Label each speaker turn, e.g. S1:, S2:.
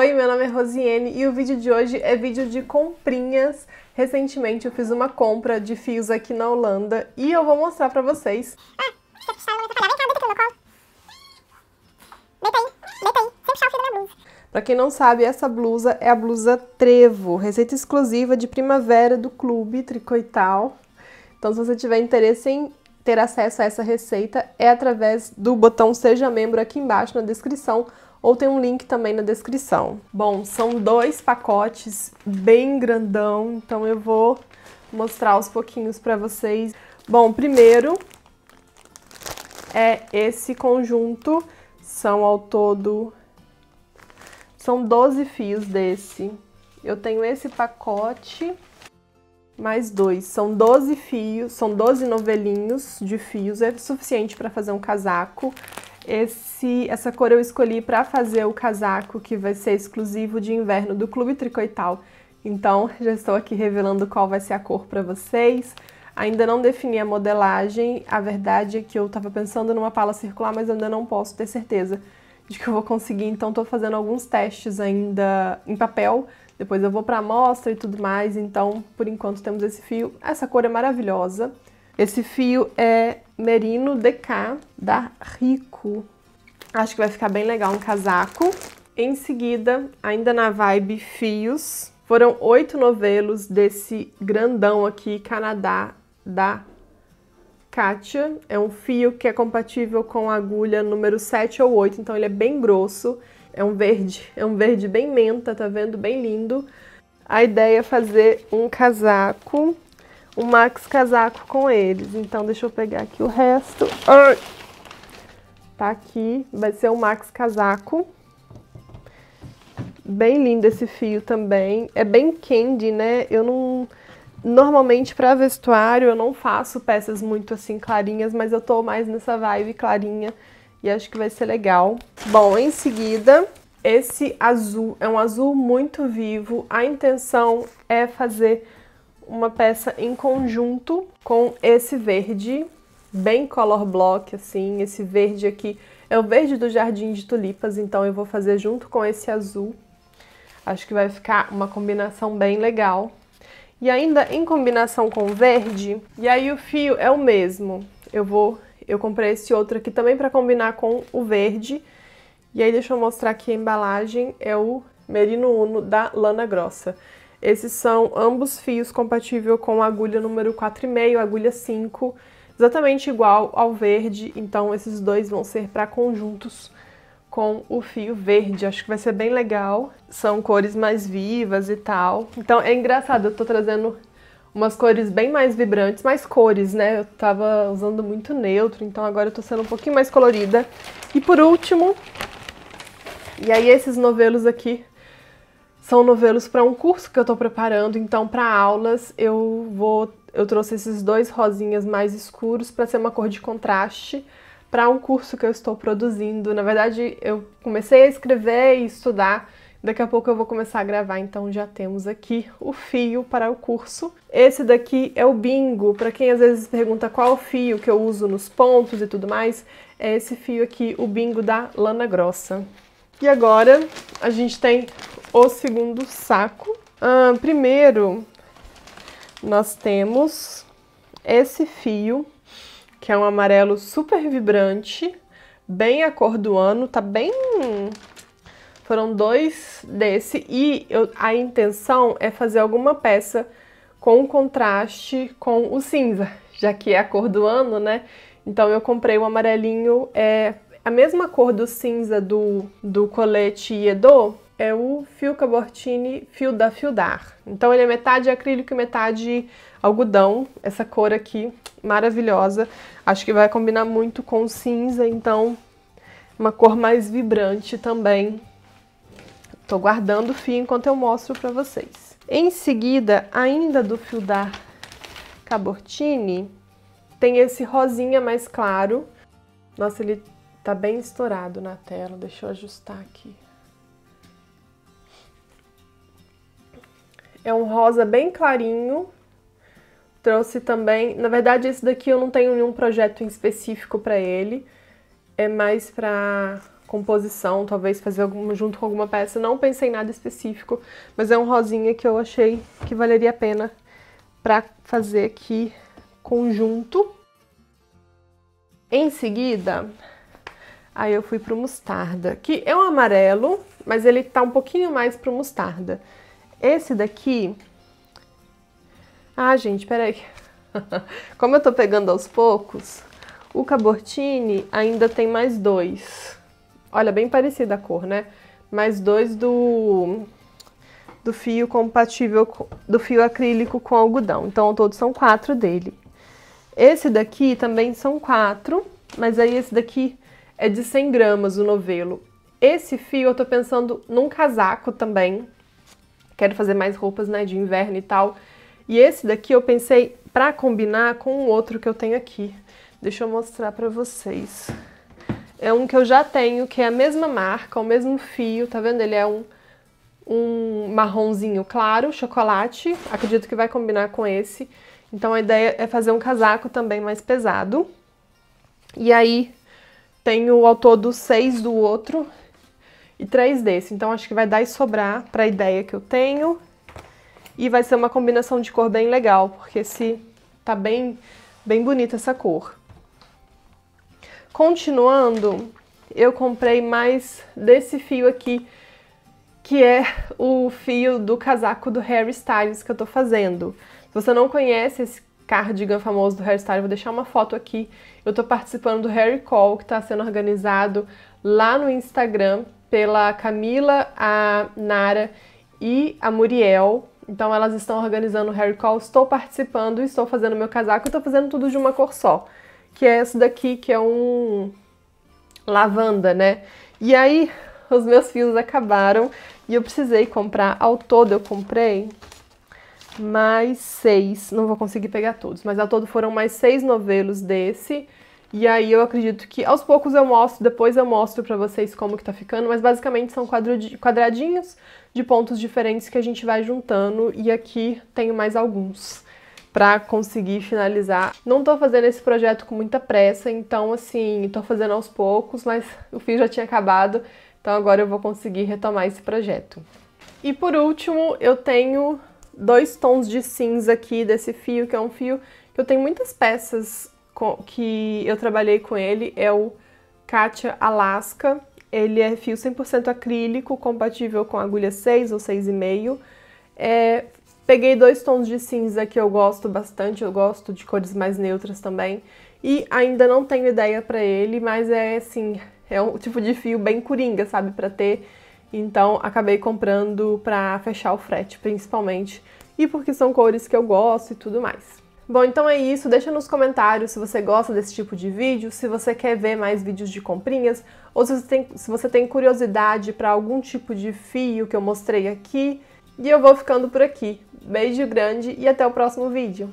S1: Oi, meu nome é Rosiane e o vídeo de hoje é vídeo de comprinhas. Recentemente eu fiz uma compra de fios aqui na Holanda e eu vou mostrar pra vocês. Ah, blusa. Pra quem não sabe, essa blusa é a blusa Trevo, receita exclusiva de primavera do clube Tricoital. Então se você tiver interesse em ter acesso a essa receita, é através do botão Seja Membro aqui embaixo na descrição ou tem um link também na descrição. Bom, são dois pacotes bem grandão, então eu vou mostrar aos pouquinhos para vocês. Bom, primeiro é esse conjunto, são ao todo são 12 fios desse. Eu tenho esse pacote mais dois, são 12 fios, são 12 novelinhos de fios, é suficiente para fazer um casaco. Esse, essa cor eu escolhi para fazer o casaco que vai ser exclusivo de inverno do Clube Tricoital. Então, já estou aqui revelando qual vai ser a cor para vocês. Ainda não defini a modelagem, a verdade é que eu estava pensando numa pala circular, mas ainda não posso ter certeza de que eu vou conseguir, então estou fazendo alguns testes ainda em papel, depois eu vou para amostra e tudo mais, então por enquanto temos esse fio. Essa cor é maravilhosa, esse fio é Merino DK da Rico. Acho que vai ficar bem legal um casaco. Em seguida, ainda na vibe fios, foram oito novelos desse grandão aqui, Canadá, da Katia. É um fio que é compatível com a agulha número 7 ou 8, então ele é bem grosso. É um verde, é um verde bem menta, tá vendo? Bem lindo. A ideia é fazer um casaco o Max Casaco com eles. Então, deixa eu pegar aqui o resto. Ai! Tá aqui, vai ser o Max Casaco. Bem lindo esse fio também. É bem candy, né? Eu não... Normalmente para vestuário eu não faço peças muito assim clarinhas, mas eu tô mais nessa vibe clarinha e acho que vai ser legal. Bom, em seguida, esse azul é um azul muito vivo. A intenção é fazer uma peça em conjunto com esse verde, bem color block, assim, esse verde aqui é o verde do jardim de tulipas, então eu vou fazer junto com esse azul. Acho que vai ficar uma combinação bem legal. E ainda em combinação com verde, e aí o fio é o mesmo. Eu vou, eu comprei esse outro aqui também para combinar com o verde. E aí deixa eu mostrar aqui a embalagem, é o Merino Uno da Lana Grossa. Esses são ambos fios compatível com a agulha número 4,5, agulha 5, exatamente igual ao verde, então esses dois vão ser para conjuntos com o fio verde, acho que vai ser bem legal. São cores mais vivas e tal. Então é engraçado, eu tô trazendo umas cores bem mais vibrantes, mais cores, né? Eu tava usando muito neutro, então agora eu tô sendo um pouquinho mais colorida. E por último, e aí esses novelos aqui são novelos para um curso que eu estou preparando, então para aulas eu vou eu trouxe esses dois rosinhas mais escuros para ser uma cor de contraste para um curso que eu estou produzindo. Na verdade, eu comecei a escrever e estudar Daqui a pouco eu vou começar a gravar, então já temos aqui o fio para o curso. Esse daqui é o bingo, para quem às vezes pergunta qual fio que eu uso nos pontos e tudo mais, é esse fio aqui, o bingo da lana grossa. E agora a gente tem o segundo saco. Ah, primeiro, nós temos esse fio, que é um amarelo super vibrante, bem a cor do ano, tá bem... Foram dois desse e eu, a intenção é fazer alguma peça com contraste com o cinza, já que é a cor do ano, né? Então eu comprei o um amarelinho, é a mesma cor do cinza do, do colete Iedo é o Fio Cabortini Fio da Fiodar. Então ele é metade acrílico e metade algodão, essa cor aqui maravilhosa. Acho que vai combinar muito com cinza, então uma cor mais vibrante também. Tô guardando o fio enquanto eu mostro para vocês. Em seguida, ainda do Fio Cabortini, tem esse rosinha mais claro. Nossa, ele tá bem estourado na tela, deixa eu ajustar aqui. É um rosa bem clarinho. Trouxe também, na verdade esse daqui eu não tenho nenhum projeto específico para ele. É mais para composição, talvez fazer algum, junto com alguma peça. Não pensei em nada específico, mas é um rosinha que eu achei que valeria a pena para fazer aqui conjunto. Em seguida, aí eu fui pro mostarda, que é um amarelo, mas ele tá um pouquinho mais pro mostarda. Esse daqui... Ah, gente, peraí. Como eu tô pegando aos poucos, o Cabortini ainda tem mais dois. Olha, bem parecida a cor, né? Mais dois do, do fio compatível, do fio acrílico com algodão. Então, todos todo são quatro dele. Esse daqui também são quatro, mas aí esse daqui é de 100 gramas o novelo. Esse fio eu tô pensando num casaco também, quero fazer mais roupas, né, de inverno e tal. E esse daqui eu pensei para combinar com o outro que eu tenho aqui. Deixa eu mostrar para vocês. É um que eu já tenho, que é a mesma marca, o mesmo fio, tá vendo? Ele é um, um marronzinho claro, chocolate. Acredito que vai combinar com esse. Então a ideia é fazer um casaco também mais pesado. E aí tenho ao todo seis do outro e três desse. Então acho que vai dar e sobrar para a ideia que eu tenho. E vai ser uma combinação de cor bem legal, porque esse tá bem, bem bonita essa cor. Continuando, eu comprei mais desse fio aqui, que é o fio do casaco do Harry Styles que eu tô fazendo. Se você não conhece esse cardigan famoso do Harry Styles, vou deixar uma foto aqui. Eu tô participando do Harry Call, que tá sendo organizado lá no Instagram pela Camila, a Nara e a Muriel. Então elas estão organizando o Harry Call, estou participando, estou fazendo meu casaco, estou fazendo tudo de uma cor só. Que é esse daqui, que é um lavanda, né? E aí os meus fios acabaram e eu precisei comprar, ao todo eu comprei mais seis, não vou conseguir pegar todos, mas ao todo foram mais seis novelos desse, e aí eu acredito que aos poucos eu mostro, depois eu mostro para vocês como que tá ficando, mas basicamente são quadradinhos de pontos diferentes que a gente vai juntando e aqui tenho mais alguns para conseguir finalizar. Não tô fazendo esse projeto com muita pressa, então assim, tô fazendo aos poucos, mas o fio já tinha acabado, então agora eu vou conseguir retomar esse projeto. E por último, eu tenho dois tons de cinza aqui desse fio, que é um fio que eu tenho muitas peças que eu trabalhei com ele é o Katia Alaska. Ele é fio 100% acrílico, compatível com agulha 6 ou 6,5. É, peguei dois tons de cinza que eu gosto bastante, eu gosto de cores mais neutras também. E ainda não tenho ideia para ele, mas é assim, é um tipo de fio bem coringa, sabe, para ter. Então acabei comprando para fechar o frete, principalmente. E porque são cores que eu gosto e tudo mais. Bom, então é isso. Deixa nos comentários se você gosta desse tipo de vídeo, se você quer ver mais vídeos de comprinhas, ou se você tem, se você tem curiosidade para algum tipo de fio que eu mostrei aqui. E eu vou ficando por aqui. Beijo grande e até o próximo vídeo.